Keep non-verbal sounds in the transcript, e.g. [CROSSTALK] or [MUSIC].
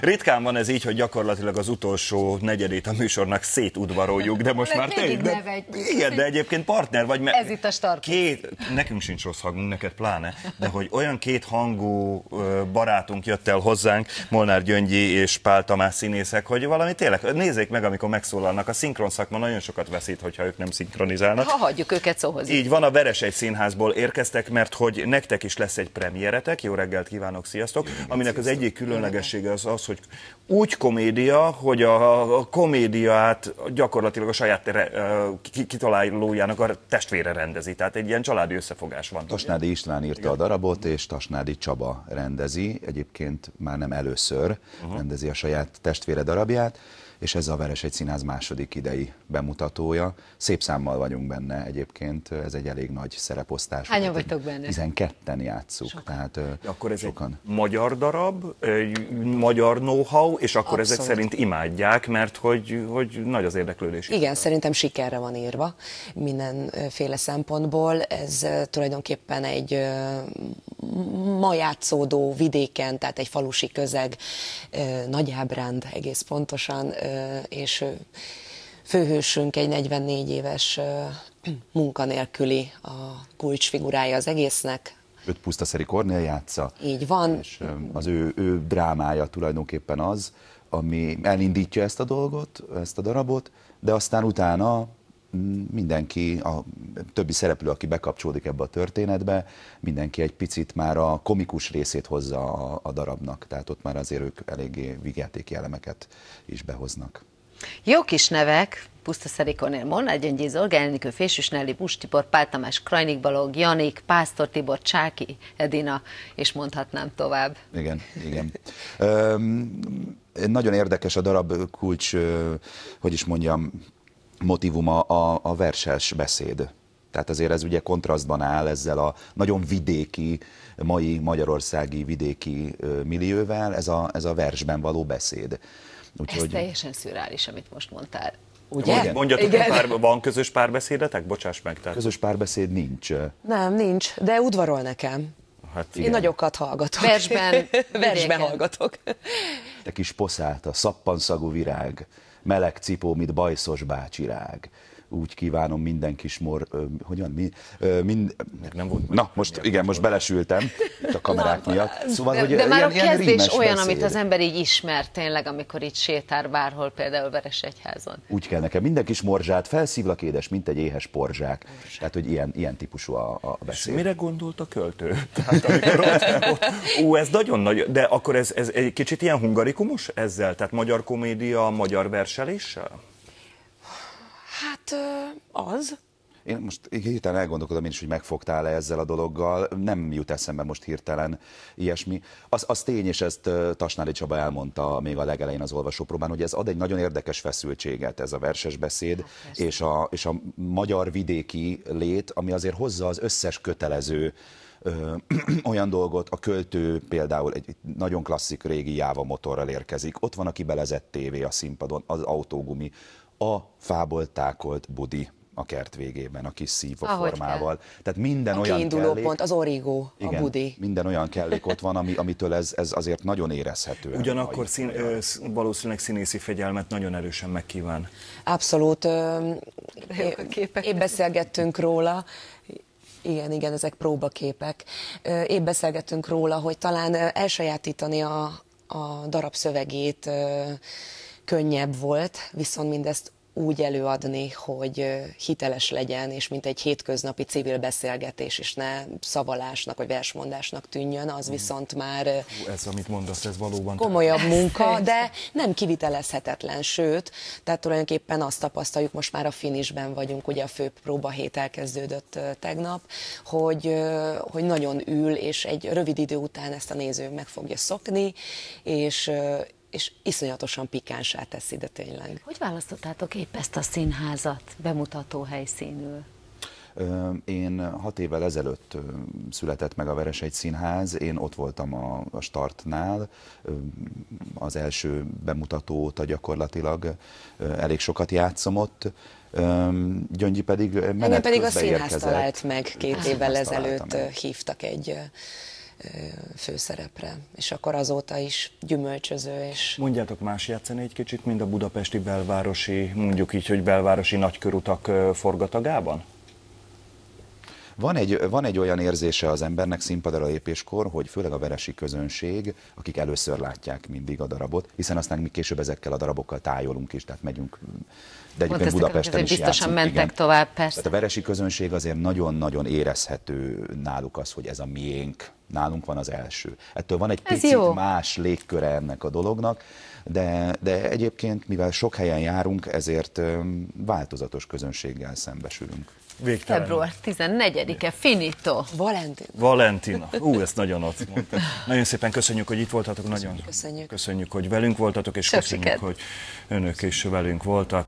Ritkán van ez így, hogy gyakorlatilag az utolsó negyedét a műsornak szétudvaroljuk, de most már tényleg. De, igen, de egyébként partner vagy. Mert ez itt a start. Két, nekünk sincs rossz hangunk, neked pláne, de hogy olyan két hangú barátunk jött el hozzánk, Molnár Gyöngyi és Pál Tamás színészek, hogy valami tényleg, nézzék meg, amikor megszólalnak, a szinkron szakma nagyon sokat veszít, hogyha ők nem szinkronizálnak. Ha hagyjuk őket szóhoz. Így van, a Veres egy színházból érkeztek, mert hogy nektek is lesz egy premieretek, jó reggelt kívánok, sziasztok, aminek az egyik különlegessége az, az, hogy úgy komédia, hogy a komédiát gyakorlatilag a saját tere, eh, kitalálójának a testvére rendezi. Tehát egy ilyen családi összefogás van. Tasnádi István írta Igen. a darabot, és Tasnádi Csaba rendezi. Egyébként már nem először uh-huh. rendezi a saját testvére darabját és ez a egy Színház második idei bemutatója. Szép számmal vagyunk benne egyébként, ez egy elég nagy szereposztás. Hányan vagytok benne? 12-en játszuk. Sok. Tehát, akkor ez sokan. egy magyar darab, magyar know-how, és akkor Abszolút. ezek szerint imádják, mert hogy, hogy nagy az érdeklődés. Igen, itt. szerintem sikerre van írva mindenféle szempontból. Ez tulajdonképpen egy ma játszódó vidéken, tehát egy falusi közeg, nagy ábránd egész pontosan, és főhősünk egy 44 éves munkanélküli a kulcsfigurája az egésznek, Öt Pusztaszeri Kornél játsza. Így van. És az ő, ő drámája tulajdonképpen az, ami elindítja ezt a dolgot, ezt a darabot, de aztán utána mindenki, a többi szereplő, aki bekapcsolódik ebbe a történetbe, mindenki egy picit már a komikus részét hozza a, a darabnak, tehát ott már azért ők eléggé vigyáték elemeket is behoznak. Jó kis nevek, Puszta Szerikonél Molnár Gyöngyi Olgán Enikő, Fésűs Nelli, Bustibor, Pál Tamás, Krajnik Balog, Janik, Pásztor Tibor, Csáki, Edina, és mondhatnám tovább. Igen, igen. nagyon érdekes a darab kulcs, hogy is mondjam, motivuma a, a verses beszéd. Tehát azért ez ugye kontrasztban áll ezzel a nagyon vidéki, mai magyarországi vidéki millióvel, ez a, ez a versben való beszéd. Úgyhogy... Ez teljesen szürális, amit most mondtál. Ugye? Igen. mondjatok, Igen. Pár, van közös párbeszédetek? Bocsáss meg. Tehát. Közös párbeszéd nincs. Nem, nincs, de udvarol nekem. Hát igen. Én nagyokat hallgatok. Versben, [LAUGHS] Versben hallgatok. Te kis poszáta, szappanszagú virág, meleg cipó, mint bajszos bácsirág úgy kívánom minden kis mor, hogy van, mi, mind, nem volt na most igen, most belesültem itt a kamerák na, miatt. Szóval, de, hogy de már a kezdés olyan, beszél. amit az ember így ismer tényleg, amikor itt sétál bárhol, például Egyházon. Úgy kell nekem, minden kis morzsát felszívlak édes, mint egy éhes porzsák. Morzsát. Tehát, hogy ilyen, ilyen típusú a, a beszél. És mire gondolt a költő? [LAUGHS] Tehát, ott, ott, ez nagyon nagy, de akkor ez, ez egy kicsit ilyen hungarikumos ezzel? Tehát magyar komédia, magyar verseléssel? Hát az. Én most hirtelen elgondolkodom én is, hogy megfogtál-e ezzel a dologgal. Nem jut eszembe most hirtelen ilyesmi. Az, az tény, és ezt Tasnári Csaba elmondta még a legelején az olvasópróbán, hogy ez ad egy nagyon érdekes feszültséget, ez a verses beszéd, hát, és, a, és a magyar vidéki lét, ami azért hozza az összes kötelező ö, [CLEARS THROAT] olyan dolgot, a költő például egy nagyon klasszik régi jáva motorral érkezik, ott van a kibelezett tévé a színpadon, az autógumi, a fából tákolt budi a kert végében, a kis szíva formával. Tehát minden a olyan kellék, pont, az origó, igen, a budi. minden olyan kellék ott van, ami, amitől ez, ez azért nagyon érezhető. Ugyanakkor szín, ö, valószínűleg színészi fegyelmet nagyon erősen megkíván. Abszolút. Ö, épp beszélgettünk róla, igen, igen, ezek próbaképek. Épp beszélgettünk róla, hogy talán elsajátítani a, a darab szövegét, könnyebb volt, viszont mindezt úgy előadni, hogy hiteles legyen, és mint egy hétköznapi civil beszélgetés is ne szavalásnak vagy versmondásnak tűnjön, az mm. viszont már... Hú, ez, amit mondasz, ez valóban... Komolyabb munka, de nem kivitelezhetetlen, sőt, tehát tulajdonképpen azt tapasztaljuk, most már a finisben vagyunk, ugye a fő próba hét elkezdődött tegnap, hogy, hogy nagyon ül, és egy rövid idő után ezt a néző meg fogja szokni, és, és iszonyatosan pikánsá teszi, de tényleg. Hogy választottátok épp ezt a színházat bemutató helyszínül? Én hat évvel ezelőtt született meg a Veresegy Színház, én ott voltam a, startnál, az első bemutató óta gyakorlatilag elég sokat játszom ott, Gyöngyi pedig menet Engem pedig a színház érkezett. talált meg, két évvel ezelőtt meg. hívtak egy főszerepre. És akkor azóta is gyümölcsöző. És... Mondjátok más játszani egy kicsit, mint a budapesti belvárosi, mondjuk így, hogy belvárosi nagykörutak forgatagában? Van egy, van egy olyan érzése az embernek színpadra lépéskor, hogy főleg a veresi közönség, akik először látják mindig a darabot, hiszen aztán mi később ezekkel a darabokkal tájolunk is, tehát megyünk, de egyébként Budapesten is biztosan játszunk, mentek igen. tovább, persze. Tehát a veresi közönség azért nagyon-nagyon érezhető náluk az, hogy ez a miénk, nálunk van az első. Ettől van egy Ez picit jó. más légköre ennek a dolognak, de, de egyébként, mivel sok helyen járunk, ezért változatos közönséggel szembesülünk. Végtelen. Február 14-e, finito. Valentina. Valentina. Ú, ezt nagyon ott Nagyon szépen köszönjük, hogy itt voltatok. Köszönjük. Nagyon köszönjük, köszönjük hogy velünk voltatok, és Sok köszönjük, siket. hogy önök is velünk voltak.